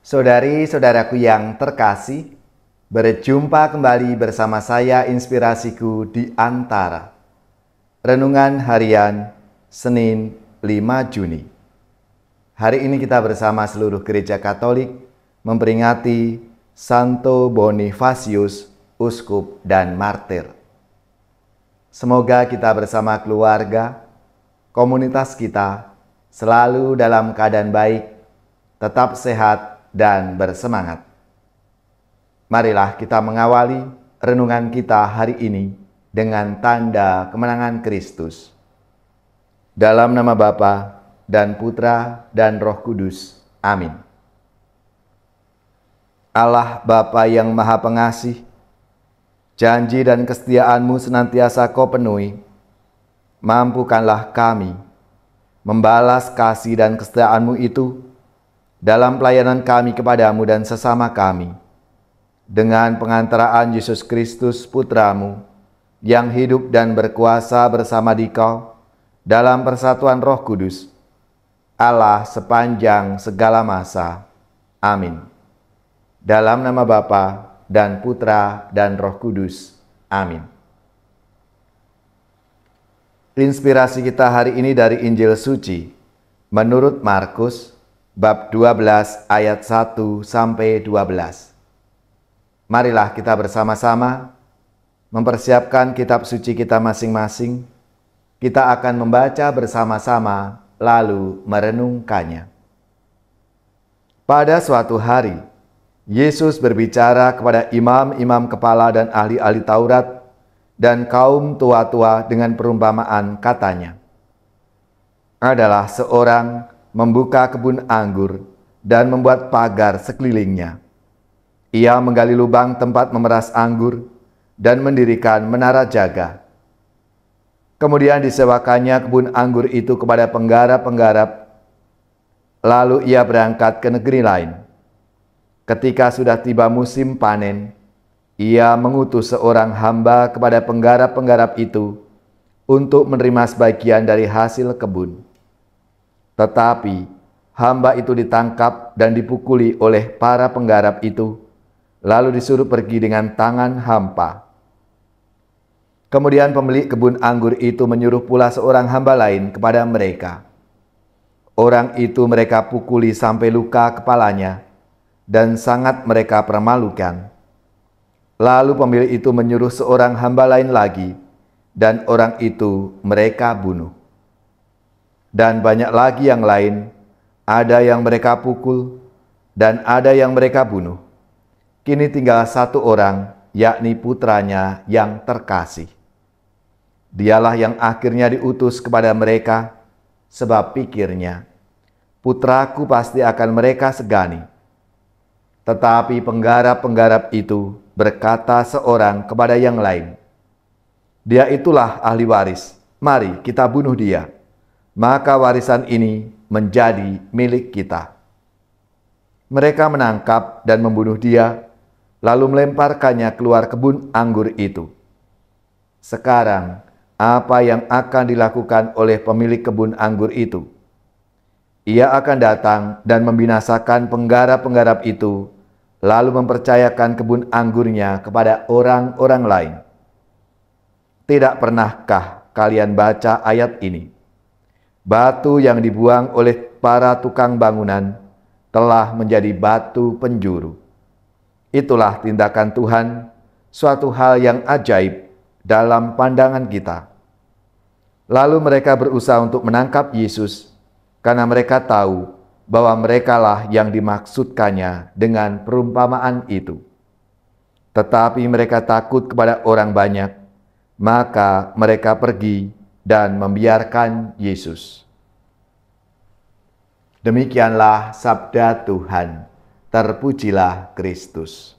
Saudari-saudaraku yang terkasih, berjumpa kembali bersama saya Inspirasiku di Antara. Renungan Harian, Senin 5 Juni. Hari ini kita bersama seluruh gereja Katolik memperingati Santo Bonifacius, Uskup dan Martir. Semoga kita bersama keluarga, komunitas kita, selalu dalam keadaan baik, tetap sehat, dan bersemangat. Marilah kita mengawali renungan kita hari ini dengan tanda kemenangan Kristus. Dalam nama Bapa dan Putra dan Roh Kudus. Amin. Allah Bapa yang Maha Pengasih, janji dan kesetiaanmu senantiasa kau penuhi. Mampukanlah kami membalas kasih dan kesetiaanmu itu dalam pelayanan kami kepadamu dan sesama kami, dengan pengantaraan Yesus Kristus Putramu, yang hidup dan berkuasa bersama di kau dalam persatuan roh kudus, Allah sepanjang segala masa. Amin. Dalam nama Bapa dan Putra dan Roh Kudus. Amin. Inspirasi kita hari ini dari Injil Suci menurut Markus bab 12 ayat 1 sampai 12. Marilah kita bersama-sama mempersiapkan kitab suci kita masing-masing. Kita akan membaca bersama-sama lalu merenungkannya. Pada suatu hari, Yesus berbicara kepada imam-imam kepala dan ahli-ahli Taurat dan kaum tua-tua dengan perumpamaan katanya, adalah seorang membuka kebun anggur, dan membuat pagar sekelilingnya. Ia menggali lubang tempat memeras anggur dan mendirikan menara jaga. Kemudian disewakannya kebun anggur itu kepada penggarap-penggarap. Lalu ia berangkat ke negeri lain. Ketika sudah tiba musim panen, ia mengutus seorang hamba kepada penggarap-penggarap itu untuk menerima sebagian dari hasil kebun. Tetapi hamba itu ditangkap dan dipukuli oleh para penggarap itu, lalu disuruh pergi dengan tangan hampa. Kemudian pemilik kebun anggur itu menyuruh pula seorang hamba lain kepada mereka. Orang itu mereka pukuli sampai luka kepalanya, dan sangat mereka permalukan. Lalu pemilik itu menyuruh seorang hamba lain lagi, dan orang itu mereka bunuh dan banyak lagi yang lain. Ada yang mereka pukul, dan ada yang mereka bunuh. Kini tinggal satu orang, yakni putranya yang terkasih. Dialah yang akhirnya diutus kepada mereka, sebab pikirnya, putraku pasti akan mereka segani. Tetapi penggarap-penggarap itu berkata seorang kepada yang lain, dia itulah ahli waris, mari kita bunuh dia.' maka warisan ini menjadi milik kita. Mereka menangkap dan membunuh dia, lalu melemparkannya keluar kebun anggur itu. Sekarang, apa yang akan dilakukan oleh pemilik kebun anggur itu? Ia akan datang dan membinasakan penggarap-penggarap itu, lalu mempercayakan kebun anggurnya kepada orang-orang lain. Tidak pernahkah kalian baca ayat ini? Batu yang dibuang oleh para tukang bangunan telah menjadi batu penjuru. Itulah tindakan Tuhan, suatu hal yang ajaib dalam pandangan kita. Lalu mereka berusaha untuk menangkap Yesus karena mereka tahu bahwa merekalah yang dimaksudkannya dengan perumpamaan itu. Tetapi mereka takut kepada orang banyak, maka mereka pergi dan membiarkan Yesus. Demikianlah sabda Tuhan. Terpujilah Kristus.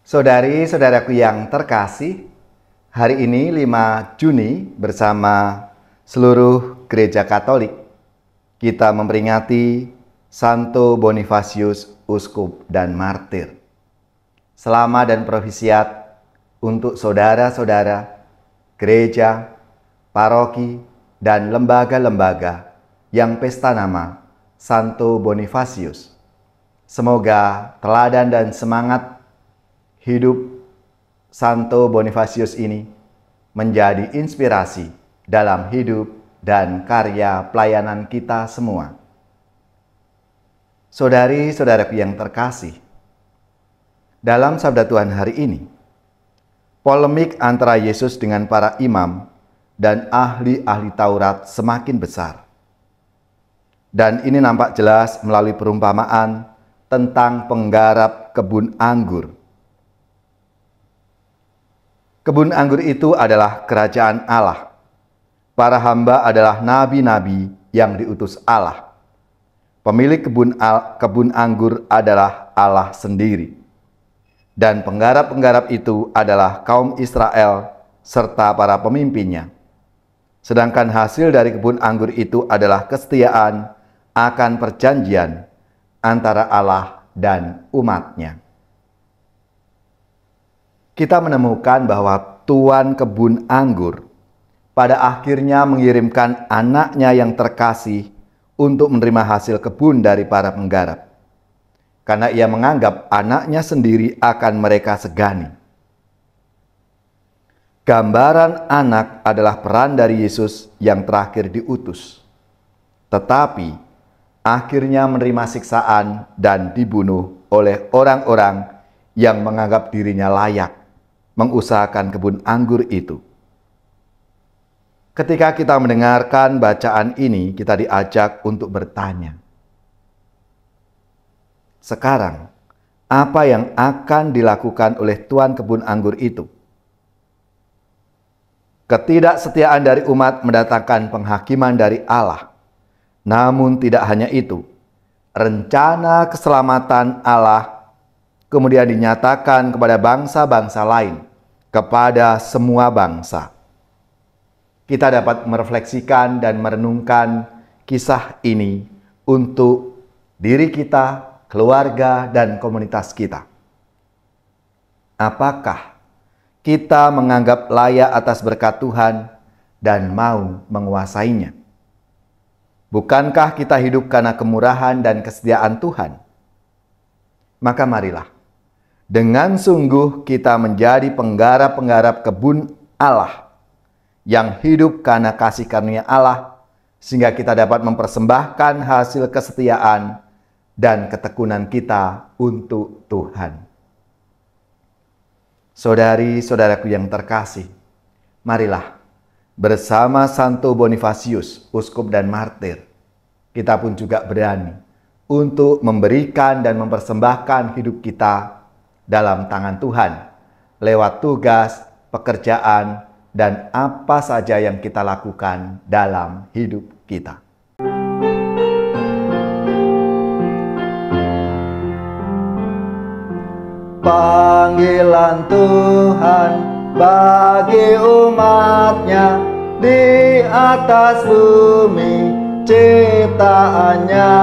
Saudari-saudaraku yang terkasih, hari ini 5 Juni bersama seluruh gereja Katolik kita memperingati Santo Bonifacius uskup dan martir selama dan provisiat untuk saudara-saudara, gereja, paroki, dan lembaga-lembaga yang pesta nama Santo Bonifacius, Semoga teladan dan semangat hidup Santo Bonifacius ini menjadi inspirasi dalam hidup dan karya pelayanan kita semua. Saudari-saudaraku yang terkasih, dalam sabda Tuhan hari ini, polemik antara Yesus dengan para imam dan ahli-ahli Taurat semakin besar. Dan ini nampak jelas melalui perumpamaan tentang penggarap kebun anggur. Kebun anggur itu adalah kerajaan Allah. Para hamba adalah nabi-nabi yang diutus Allah. Pemilik kebun, al kebun anggur adalah Allah sendiri dan penggarap-penggarap itu adalah kaum Israel serta para pemimpinnya. Sedangkan hasil dari kebun anggur itu adalah kesetiaan akan perjanjian antara Allah dan umatnya. Kita menemukan bahwa Tuan Kebun Anggur pada akhirnya mengirimkan anaknya yang terkasih untuk menerima hasil kebun dari para penggarap karena ia menganggap anaknya sendiri akan mereka segani. Gambaran anak adalah peran dari Yesus yang terakhir diutus, tetapi akhirnya menerima siksaan dan dibunuh oleh orang-orang yang menganggap dirinya layak mengusahakan kebun anggur itu. Ketika kita mendengarkan bacaan ini, kita diajak untuk bertanya, sekarang, apa yang akan dilakukan oleh tuan kebun anggur itu? Ketidaksetiaan dari umat mendatangkan penghakiman dari Allah. Namun tidak hanya itu, rencana keselamatan Allah kemudian dinyatakan kepada bangsa-bangsa lain, kepada semua bangsa. Kita dapat merefleksikan dan merenungkan kisah ini untuk diri kita keluarga, dan komunitas kita. Apakah kita menganggap layak atas berkat Tuhan dan mau menguasainya? Bukankah kita hidup karena kemurahan dan kesediaan Tuhan? Maka marilah, dengan sungguh kita menjadi penggarap-penggarap kebun Allah yang hidup karena kasih karunia Allah sehingga kita dapat mempersembahkan hasil kesetiaan dan ketekunan kita untuk Tuhan. Saudari-saudaraku yang terkasih, marilah bersama Santo Bonifacius uskup dan martir, kita pun juga berani untuk memberikan dan mempersembahkan hidup kita dalam tangan Tuhan lewat tugas, pekerjaan, dan apa saja yang kita lakukan dalam hidup kita. panggilan Tuhan bagi umatnya di atas bumi ciptaannya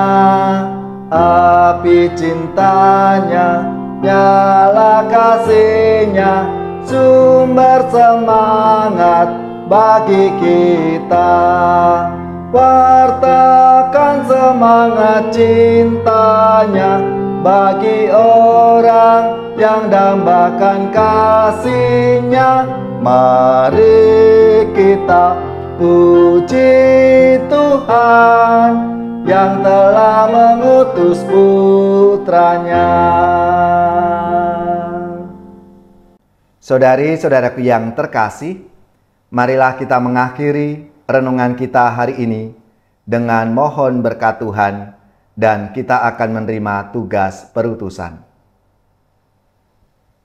api cintanya nyala kasihnya sumber semangat bagi kita wartakan semangat cintanya bagi orang yang dambakan kasihnya Mari kita puji Tuhan Yang telah mengutus putranya Saudari-saudaraku yang terkasih Marilah kita mengakhiri renungan kita hari ini dengan mohon berkat Tuhan dan kita akan menerima tugas perutusan.